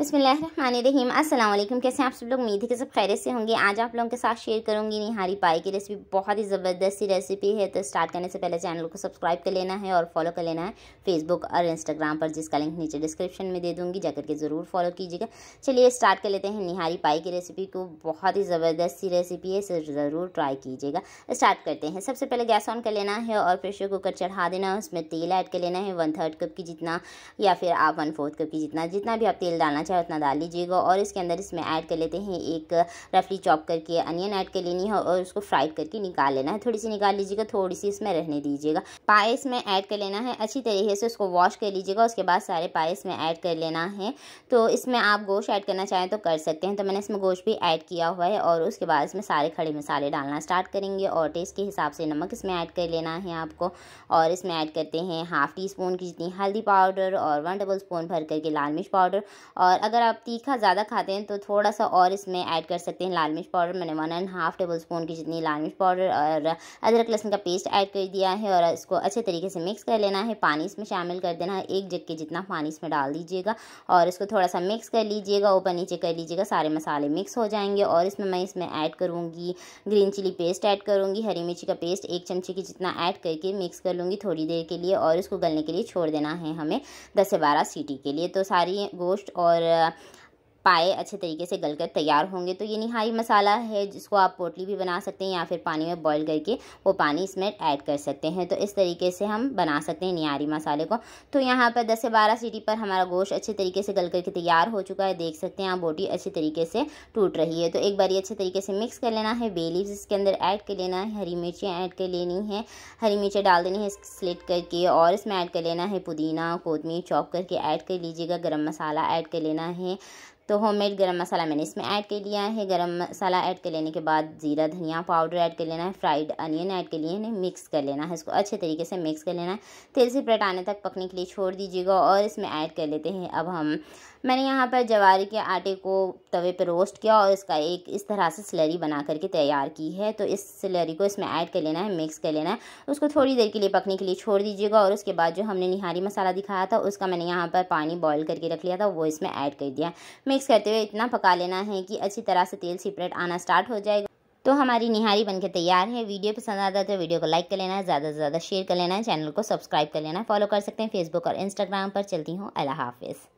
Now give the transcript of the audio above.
बिसमीम अल्लाम कैसे आप सब लोग उम्मीद है कि सब खैर से होंगे आज आप लोगों के साथ शेयर करूंगी निहारी पाई की रेसिपी बहुत ही ज़बरदस्त सी रेसिपी है तो स्टार्ट करने से पहले चैनल को सब्सक्राइब कर लेना है और फॉलो कर लेना है फेसबुक और इंस्टाग्राम पर जिसका लिंक नीचे डिस्क्रिप्शन में दे दूँगी जाकर के ज़रूर फॉलो कीजिएगा चलिए स्टार्ट कर लेते हैं निहारी पाई की रेसिपी को बहुत ही ज़बरदस्त सी रेसिपी है इसे ज़रूर ट्राई कीजिएगा स्टार्ट करते हैं सबसे पहले गैस ऑन कर लेना है और प्रेशर कुकर चढ़ा देना है उसमें तेल ऐड कर लेना है वन थर्ड कप की जितना या फिर आप वन फोर्थ कप की जितना जितना भी आप तेल डालना चाहे अच्छा उतना डाल लीजिएगा और इसके अंदर इसमें ऐड कर लेते हैं एक रफली चॉप करके अनियन ऐड कर लेनी है और उसको फ्राई करके निकाल लेना है थोड़ी सी निकाल लीजिएगा थोड़ी सी इसमें रहने दीजिएगा पाए इसमें ऐड कर लेना है अच्छी तरीके से उसको वॉश कर लीजिएगा उसके बाद सारे पाए इसमें ऐड कर लेना है तो इसमें आप गोश्त ऐड करना चाहें तो कर सकते हैं तो मैंने इसमें गोश्त भी ऐड किया हुआ है और उसके बाद इसमें सारे खड़े मसाले डालना स्टार्ट करेंगे और टेस्ट के हिसाब से नमक इसमें ऐड कर लेना है आपको और इसमें ऐड करते हैं हाफ़ टी स्पून की जितनी हल्दी पाउडर और वन टेबल स्पून भर करके लाल मिर्च पाउडर और और अगर आप तीखा ज़्यादा खाते हैं तो थोड़ा सा और इसमें ऐड कर सकते हैं लाल मिर्च पाउडर मैंने one and half tablespoon की जितनी लाल मिर्च पाउडर और अदरक लहसुन का पेस्ट ऐड कर दिया है और इसको अच्छे तरीके से मिक्स कर लेना है पानी इसमें शामिल कर देना है एक जग के जितना पानी इसमें डाल दीजिएगा और इसको थोड़ा सा मिक्स कर लीजिएगा ऊपर नीचे कर लीजिएगा सारे मसाले मिक्स हो जाएंगे और इसमें मैं इसमें ऐड करूँगी ग्रीन चिली पेस्ट ऐड करूँगी हरी मिर्ची का पेस्ट एक चमचे की जितना ऐड करके मिक्स कर लूँगी थोड़ी देर के लिए और इसको गलने के लिए छोड़ देना है हमें दस से बारह सीटी के लिए तो सारी गोश्त और 是。पाए अच्छे तरीके से गलकर तैयार होंगे तो ये निहारी मसाला है जिसको आप पोटली भी बना सकते हैं या फिर पानी में बॉईल करके वो पानी इसमें ऐड कर सकते हैं तो इस तरीके से हम बना सकते हैं निहारी मसाले को तो यहाँ पर 10 से 12 सीटी पर हमारा गोश्त अच्छे तरीके से गल करके तैयार हो चुका है देख सकते हैं आप बोटी अच्छी तरीके से टूट रही है तो एक बार ये अच्छे तरीके से मिक्स कर लेना है बेलीव इसके अंदर ऐड कर लेना है हरी मिर्चें ऐड कर लेनी है हरी मिर्चें डाल देनी है स्लिट करके और इसमें ऐड कर लेना है पुदीना कोतमी चॉप करके ऐड कर लीजिएगा गर्म मसाला ऐड कर लेना है तो होममेड गरम मसाला मैंने इसमें ऐड कर लिया है गरम मसाला ऐड कर लेने के बाद जीरा धनिया पाउडर ऐड कर लेना है फ्राइड अनियन ऐड कर लिए मिक्स कर लेना है इसको अच्छे तरीके से मिक्स कर लेना है तेल से प्लेट आने तक पकने के लिए छोड़ दीजिएगा और इसमें ऐड कर लेते हैं अब हम मैंने यहाँ पर जवारी के आटे को तवे पर रोस्ट किया और इसका एक इस तरह से सिलरी बना करके तैयार की है तो इस सिलरी को इसमें ऐड कर लेना है मिक्स कर लेना है उसको थोड़ी देर के लिए पकने के लिए छोड़ दीजिएगा और उसके बाद जो हमने निहारी मसाला दिखाया था उसका मैंने यहाँ पर पानी बॉयल करके रख लिया था वो इसमें ऐड कर दिया मिक्स मिक्स करते हुए इतना पका लेना है कि अच्छी तरह से तेल सिपरेट आना स्टार्ट हो जाएगा तो हमारी निहारी बनके तैयार है वीडियो पसंद आता है तो वीडियो को लाइक कर लेना है ज़्यादा से ज़्यादा शेयर कर लेना है चैनल को सब्सक्राइब कर लेना है फॉलो कर सकते हैं फेसबुक और इंस्टाग्राम पर चलती हूँ अल्लाह हाफिज़